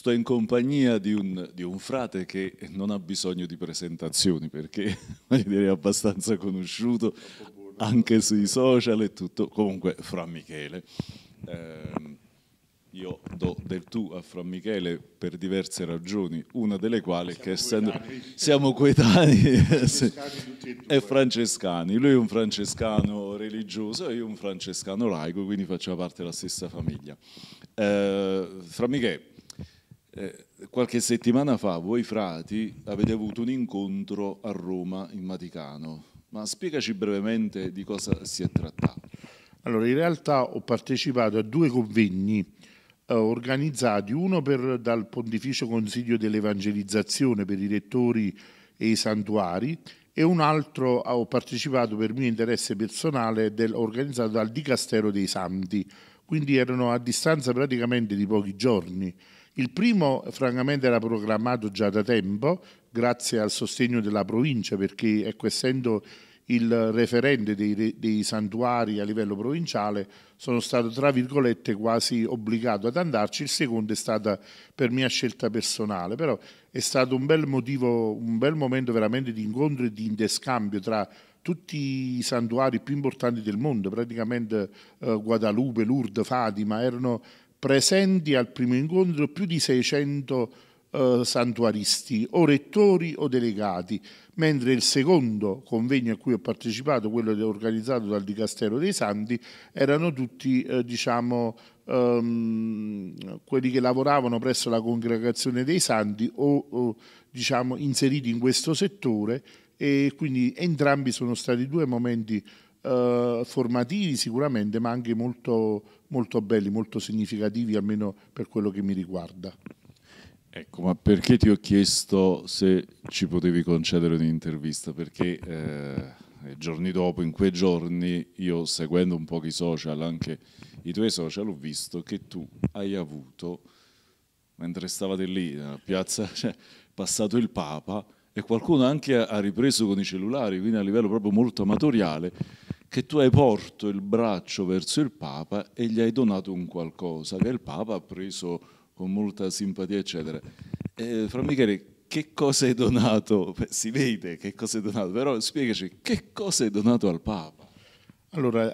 sto in compagnia di un, di un, frate che non ha bisogno di presentazioni perché dire, è abbastanza conosciuto anche sui social e tutto, comunque Fra Michele. Eh, io do del tu a Fra Michele per diverse ragioni, una delle quali siamo che essendo coetanei. siamo coetanei è francescani, lui è un francescano religioso e io un francescano laico, quindi facciamo parte della stessa famiglia. Eh, Fra Michele eh, qualche settimana fa voi frati avete avuto un incontro a Roma in Vaticano, ma spiegaci brevemente di cosa si è trattato. Allora, in realtà ho partecipato a due convegni eh, organizzati, uno per, dal Pontificio Consiglio dell'Evangelizzazione per i rettori e i santuari e un altro eh, ho partecipato per mio interesse personale del, organizzato dal Dicastero dei Santi, quindi erano a distanza praticamente di pochi giorni. Il primo francamente era programmato già da tempo, grazie al sostegno della provincia, perché ecco, essendo il referente dei, dei, santuari a livello provinciale, sono stato tra virgolette quasi obbligato ad andarci, il secondo è stato per mia scelta personale, però è stato un bel motivo, un bel momento veramente di incontro e di interscambio tra tutti i santuari più importanti del mondo, praticamente eh, Guadalupe, Lourdes, Fatima, erano presenti al primo incontro più di 600 eh, santuaristi, o rettori o delegati, mentre il secondo convegno a cui ho partecipato, quello organizzato dal Dicastero dei Santi, erano tutti eh, diciamo, ehm, quelli che lavoravano presso la congregazione dei Santi o, o diciamo, inseriti in questo settore e quindi entrambi sono stati due momenti eh, formativi sicuramente ma anche molto molto belli, molto significativi, almeno per quello che mi riguarda. Ecco, ma perché ti ho chiesto se ci potevi concedere un'intervista? Perché eh, giorni dopo, in quei giorni, io seguendo un po' i social, anche i tuoi social, ho visto che tu hai avuto, mentre stavate lì nella piazza, cioè, passato il Papa e qualcuno anche ha ripreso con i cellulari, quindi a livello proprio molto amatoriale, che tu hai portato il braccio verso il Papa e gli hai donato un qualcosa che il Papa ha preso con molta simpatia, eccetera. Eh, Fra Michele, che cosa hai donato? Si vede che cosa hai donato, però spiegaci che cosa hai donato al Papa. Allora,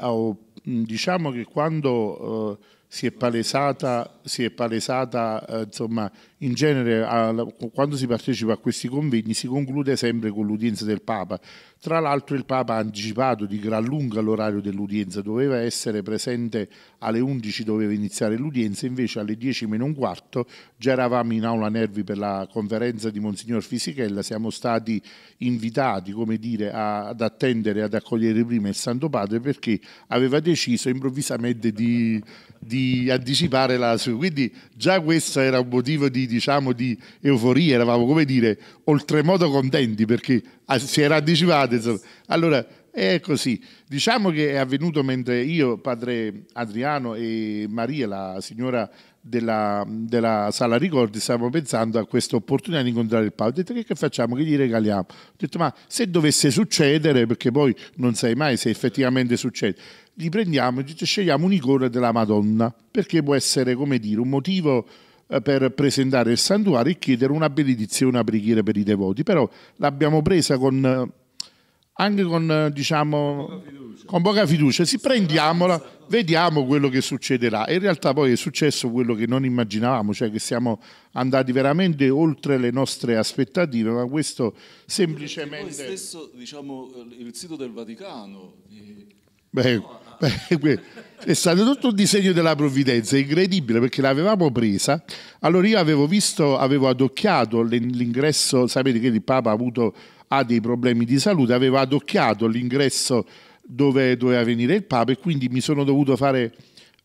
diciamo che quando eh, si è palesata, si è palesata eh, insomma, in genere alla, quando si partecipa a questi convegni si conclude sempre con l'udienza del Papa. Tra l'altro il Papa ha anticipato di gran lunga l'orario dell'udienza, doveva essere presente alle 11, doveva iniziare l'udienza, invece alle 10 meno un quarto già eravamo in aula Nervi per la conferenza di Monsignor Fisichella, siamo stati invitati come dire, a, ad attendere, ad accogliere prima il Santo Padre perché aveva deciso improvvisamente di, di di anticipare la quindi già questo era un motivo di, diciamo, di euforia, eravamo come dire oltremodo contenti perché ah, si era anticipato. Insomma. Allora è così, diciamo che è avvenuto mentre io, padre Adriano e Maria, la signora della, della sala ricordi, stavamo pensando a questa opportunità di incontrare il Papa. Ho detto che, che facciamo, che gli regaliamo? Ho detto ma se dovesse succedere, perché poi non sai mai se effettivamente succede, li prendiamo e scegliamo un'icona della Madonna, perché può essere, come dire, un motivo eh, per presentare il santuario e chiedere una benedizione, una preghiera per i devoti. Però l'abbiamo presa con anche con, eh, diciamo, con poca fiducia, sì, prendiamola, vediamo quello che succederà. in realtà poi è successo quello che non immaginavamo, cioè che siamo andati veramente oltre le nostre aspettative, ma questo semplicemente... Poi stesso, diciamo, il sito del Vaticano... Beh, beh, è stato tutto un disegno della provvidenza, incredibile perché l'avevamo presa. Allora io avevo visto, avevo adocchiato l'ingresso, sapete che il Papa ha avuto ha dei problemi di salute, aveva adocchiato l'ingresso dove doveva venire il Papa e quindi mi sono dovuto fare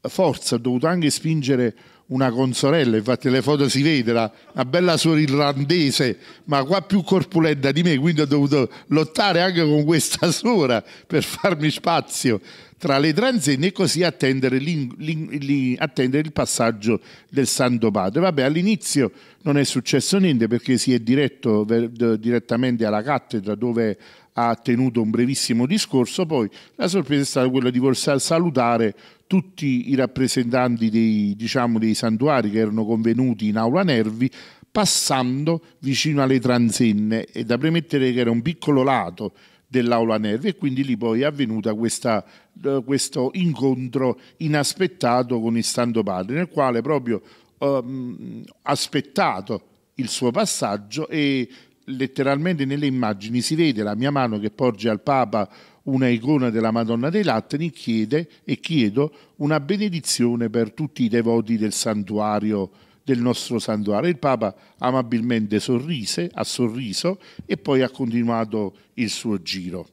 forza, ho dovuto anche spingere una consorella, infatti le foto si vede, una bella suora irlandese, ma qua più corpulenta di me, quindi ho dovuto lottare anche con questa suora per farmi spazio tra le transenne e così attendere, l'in, l'in, l'in, attendere il passaggio del Santo Padre. Vabbè, all'inizio non è successo niente perché si è diretto ver- direttamente alla cattedra dove ha tenuto un brevissimo discorso, poi la sorpresa è stata quella di salutare tutti i rappresentanti dei, diciamo, dei santuari che erano convenuti in aula Nervi passando vicino alle transenne e da premettere che era un piccolo lato dell'Aula Nervi e quindi lì poi è avvenuta questa, eh, questo incontro inaspettato con il Santo Padre nel quale proprio ehm, aspettato il suo passaggio e letteralmente nelle immagini si vede la mia mano che porge al Papa una icona della Madonna dei Lattani chiede e chiedo una benedizione per tutti i devoti del santuario del nostro santuario. Il Papa amabilmente sorrise, ha sorriso e poi ha continuato il suo giro.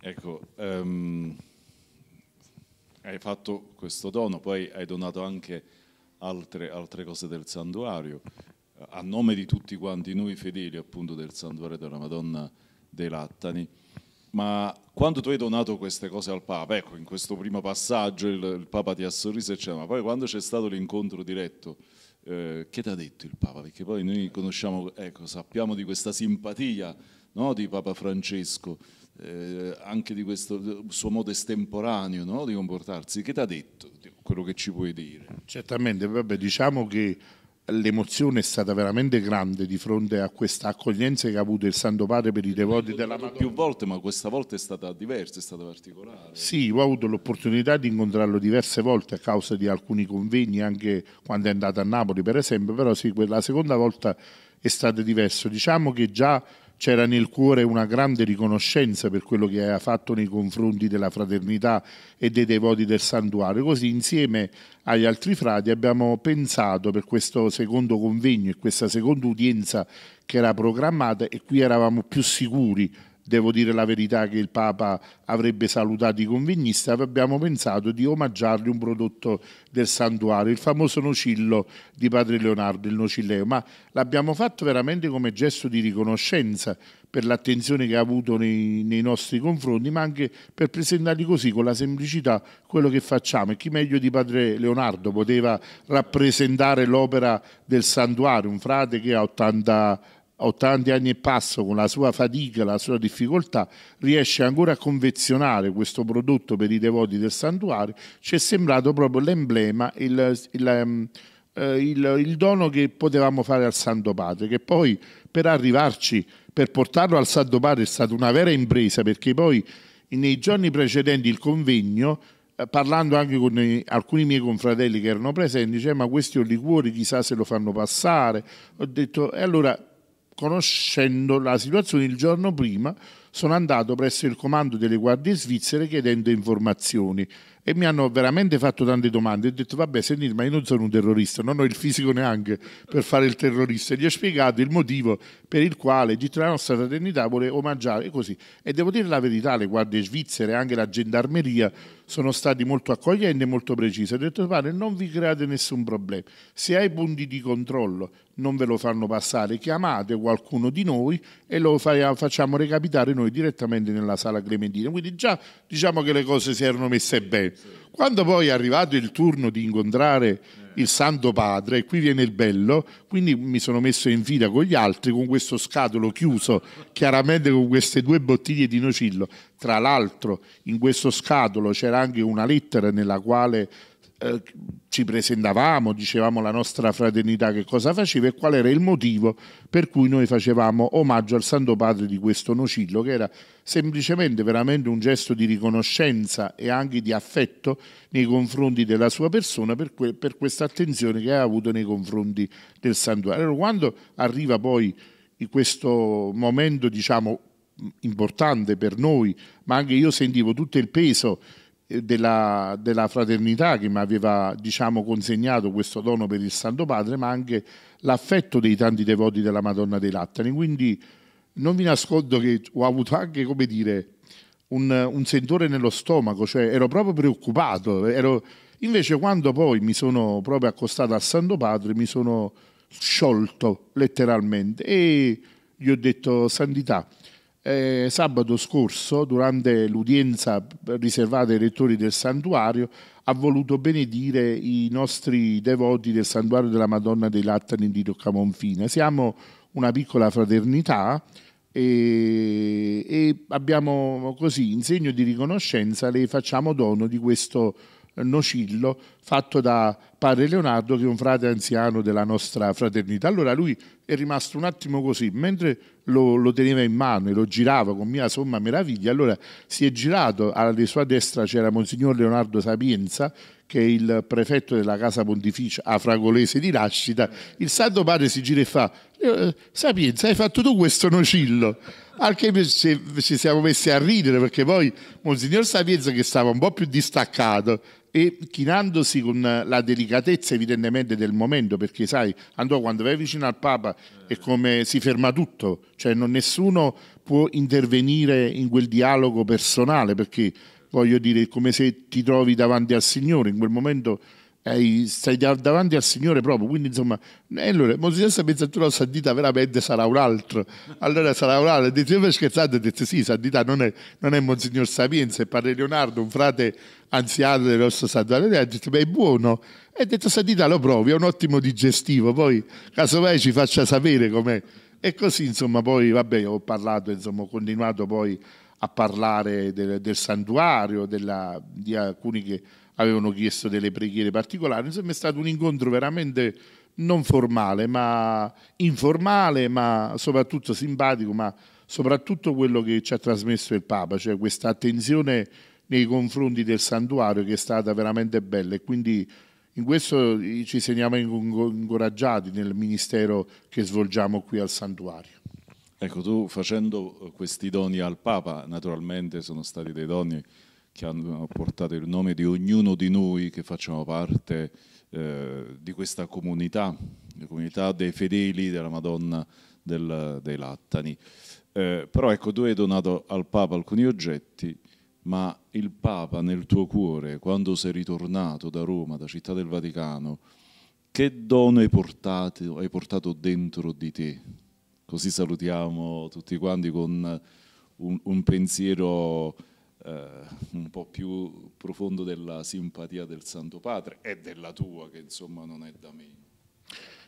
Ecco, um, hai fatto questo dono, poi hai donato anche altre, altre cose del santuario, a nome di tutti quanti noi fedeli appunto del santuario della Madonna dei Lattani. Ma quando tu hai donato queste cose al Papa, ecco, in questo primo passaggio il, il Papa ti ha sorriso, eccetera, ma poi quando c'è stato l'incontro diretto eh, che ti ha detto il Papa? Perché poi noi conosciamo, ecco, sappiamo di questa simpatia no, di Papa Francesco, eh, anche di questo suo modo estemporaneo no, di comportarsi. Che ti ha detto? Quello che ci puoi dire? Certamente, vabbè, diciamo che l'emozione è stata veramente grande di fronte a questa accoglienza che ha avuto il Santo Padre per i devoti della Madonna. Più volte, ma questa volta è stata diversa, è stata particolare. Sì, ho avuto l'opportunità di incontrarlo diverse volte a causa di alcuni convegni, anche quando è andato a Napoli per esempio, però sì, quella seconda volta è stata diversa. Diciamo che già c'era nel cuore una grande riconoscenza per quello che aveva fatto nei confronti della fraternità e dei devoti del santuario. Così insieme agli altri frati abbiamo pensato per questo secondo convegno e questa seconda udienza che era programmata e qui eravamo più sicuri devo dire la verità che il Papa avrebbe salutato i convegnisti, abbiamo pensato di omaggiargli un prodotto del santuario, il famoso nocillo di Padre Leonardo, il nocilleo, ma l'abbiamo fatto veramente come gesto di riconoscenza per l'attenzione che ha avuto nei, nei, nostri confronti, ma anche per presentargli così, con la semplicità, quello che facciamo. E chi meglio di Padre Leonardo poteva rappresentare l'opera del santuario, un frate che ha 80 anni a 80 anni e passo, con la sua fatica, la sua difficoltà, riesce ancora a confezionare questo prodotto per i devoti del santuario, ci è sembrato proprio l'emblema, il, il, ehm, eh, il, il dono che potevamo fare al Santo Padre, che poi per arrivarci, per portarlo al Santo Padre è stata una vera impresa, perché poi nei giorni precedenti il convegno eh, parlando anche con alcuni miei confratelli che erano presenti, dice eh, ma questi ho liquori chissà se lo fanno passare, ho detto e allora conoscendo la situazione il giorno prima sono andato presso il comando delle guardie svizzere chiedendo informazioni e mi hanno veramente fatto tante domande. Ho detto, vabbè, sentite, ma io non sono un terrorista, non ho il fisico neanche per fare il terrorista. E gli ho spiegato il motivo per il quale tutta la nostra fraternità vuole omaggiare così. E devo dire la verità, le guardie svizzere, e anche la gendarmeria, sono stati molto accoglienti e molto precisi. Ho detto, padre, non vi create nessun problema. Se hai punti di controllo, non ve lo fanno passare, chiamate qualcuno di noi e lo facciamo recapitare noi noi direttamente nella sala Clementina, quindi già diciamo che le cose si erano messe bene. Quando poi è arrivato il turno di incontrare il Santo Padre, qui viene il bello, quindi mi sono messo in fila con gli altri con questo scatolo chiuso, chiaramente con queste due bottiglie di nocillo. Tra l'altro in questo scatolo c'era anche una lettera nella quale eh, ci presentavamo, dicevamo la nostra fraternità che cosa faceva e qual era il motivo per cui noi facevamo omaggio al Santo Padre di questo nocillo, che era semplicemente veramente un gesto di riconoscenza e anche di affetto nei confronti della sua persona per, que per questa attenzione che ha avuto nei confronti del santuario. Allora, quando arriva poi questo momento, diciamo, importante per noi, ma anche io sentivo tutto il peso eh, della, della, fraternità che mi aveva diciamo, consegnato questo dono per il Santo Padre, ma anche l'affetto dei tanti devoti della Madonna dei Lattani. Quindi non vi nascondo che ho avuto anche, come dire, un, un sentore nello stomaco, cioè ero proprio preoccupato. Ero... Invece quando poi mi sono proprio accostato al Santo Padre, mi sono sciolto letteralmente e gli ho detto, Santità, eh, sabato scorso, durante l'udienza riservata ai rettori del santuario, ha voluto benedire i nostri devoti del santuario della Madonna dei Lattani di Roccamonfine. Siamo una piccola fraternità e, e abbiamo così, in segno di riconoscenza, le facciamo dono di questo Nocillo fatto da padre Leonardo che è un frate anziano della nostra fraternità. Allora lui è rimasto un attimo così, mentre lo, lo teneva in mano e lo girava con mia somma meraviglia, allora si è girato, alla sua destra c'era Monsignor Leonardo Sapienza che è il prefetto della casa pontificia afragolese di nascita, il Santo Padre si gira e fa eh, Sapienza hai fatto tu questo nocillo anche ci siamo messi a ridere perché poi Monsignor Sapienza che stava un po' più distaccato e chinandosi con la delicatezza evidentemente del momento, perché sai, Andò quando vai vicino al Papa è come si ferma tutto, cioè non, nessuno può intervenire in quel dialogo personale, perché voglio dire, è come se ti trovi davanti al Signore, in quel momento eh, stai davanti al Signore proprio, quindi insomma, e allora, ma se questa pezzatura sandita veramente sarà un altro, allora sarà un altro, dice, io scherzate, dice sì, sandita non è, non è Monsignor Sapienza, è padre Leonardo, un frate anziano del nostro santuario, ha detto, beh è buono, e ha detto sandita lo provi, è un ottimo digestivo, poi casomai ci faccia sapere com'è. E così, insomma, poi, vabbè, ho parlato, insomma, ho continuato poi a parlare del, del santuario, della, di alcuni che avevano chiesto delle preghiere particolari, insomma è stato un incontro veramente non formale, ma informale, ma soprattutto simpatico, ma soprattutto quello che ci ha trasmesso il Papa, cioè questa attenzione nei confronti del santuario che è stata veramente bella e quindi in questo ci sentiamo incoraggiati nel ministero che svolgiamo qui al santuario. Ecco, tu facendo questi doni al Papa, naturalmente sono stati dei doni che hanno portato il nome di ognuno di noi che facciamo parte eh, di questa comunità, la comunità dei fedeli della Madonna del, dei Lattani. Eh, però ecco, tu hai donato al Papa alcuni oggetti, ma il Papa nel tuo cuore, quando sei ritornato da Roma, da Città del Vaticano, che dono hai portato, hai portato dentro di te? Così salutiamo tutti quanti con un, un pensiero eh, un po' più profondo della simpatia del Santo Padre e della tua, che insomma non è da meno.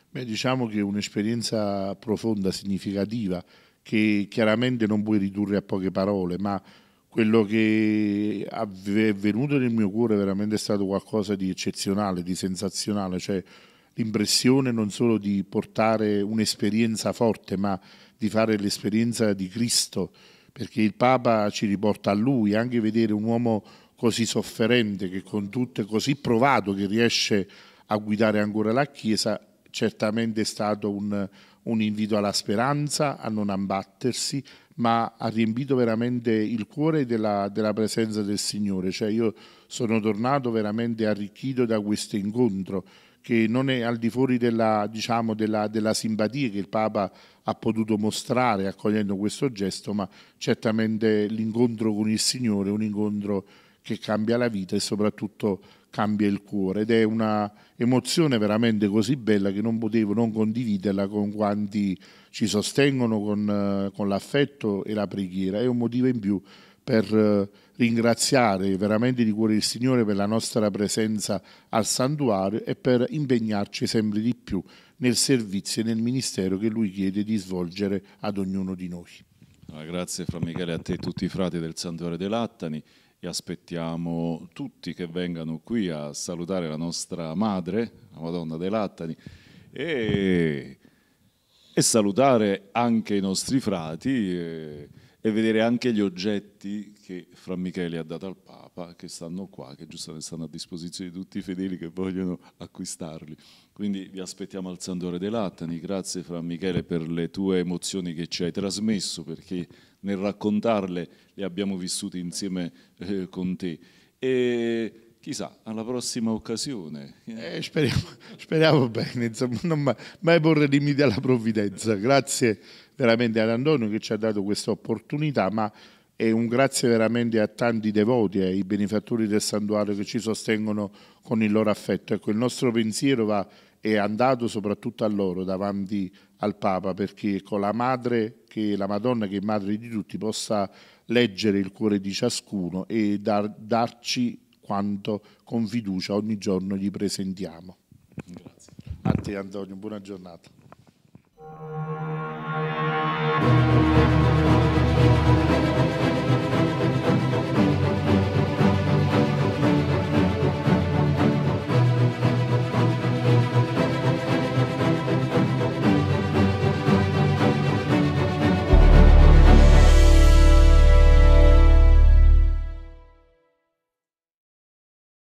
Beh, diciamo che è un'esperienza profonda, significativa, che chiaramente non puoi ridurre a poche parole, ma quello che è venuto nel mio cuore veramente è stato qualcosa di eccezionale, di sensazionale, cioè l'impressione non solo di portare un'esperienza forte, ma di fare l'esperienza di Cristo perché il Papa ci riporta a lui, anche vedere un uomo così sofferente, che con tutto è così provato, che riesce a guidare ancora la Chiesa, certamente è stato un, un invito alla speranza, a non abbattersi, ma ha riempito veramente il cuore della, della, presenza del Signore. Cioè io sono tornato veramente arricchito da questo incontro che non è al di fuori della, diciamo, della, della simpatia che il Papa ha potuto mostrare accogliendo questo gesto, ma certamente l'incontro con il Signore è un incontro che cambia la vita e soprattutto cambia il cuore ed è una emozione veramente così bella che non potevo non condividerla con quanti ci sostengono con, con l'affetto e la preghiera. È un motivo in più per eh, ringraziare veramente di cuore il Signore per la nostra presenza al santuario e per impegnarci sempre di più nel servizio e nel ministero che Lui chiede di svolgere ad ognuno di noi. Ah, grazie Fra Michele a te e tutti i frati del Santuario dei Lattani e aspettiamo tutti che vengano qui a salutare la nostra madre, la Madonna dei Lattani, e, e salutare anche i nostri frati. E, eh, e vedere anche gli oggetti che Fra Michele ha dato al Papa, che stanno qua, che giustamente stanno a disposizione di tutti i fedeli che vogliono acquistarli. Quindi vi aspettiamo al Sandore dei Lattani, grazie Fra Michele per le tue emozioni che ci hai trasmesso, perché nel raccontarle le abbiamo vissute insieme eh, con te. E chissà, alla prossima occasione. Eh, speriamo, speriamo, bene, insomma, non mai, porre limiti alla provvidenza. Grazie veramente ad Antonio che ci ha dato questa opportunità, ma è un grazie veramente a tanti devoti, ai eh, benefattori del santuario che ci sostengono con il loro affetto. Ecco, il nostro pensiero va, è andato soprattutto a loro davanti al Papa, perché con la madre, che la Madonna che è madre di tutti, possa leggere il cuore di ciascuno e dar, darci quanto con fiducia ogni giorno gli presentiamo. Grazie. A te Antonio, buona giornata.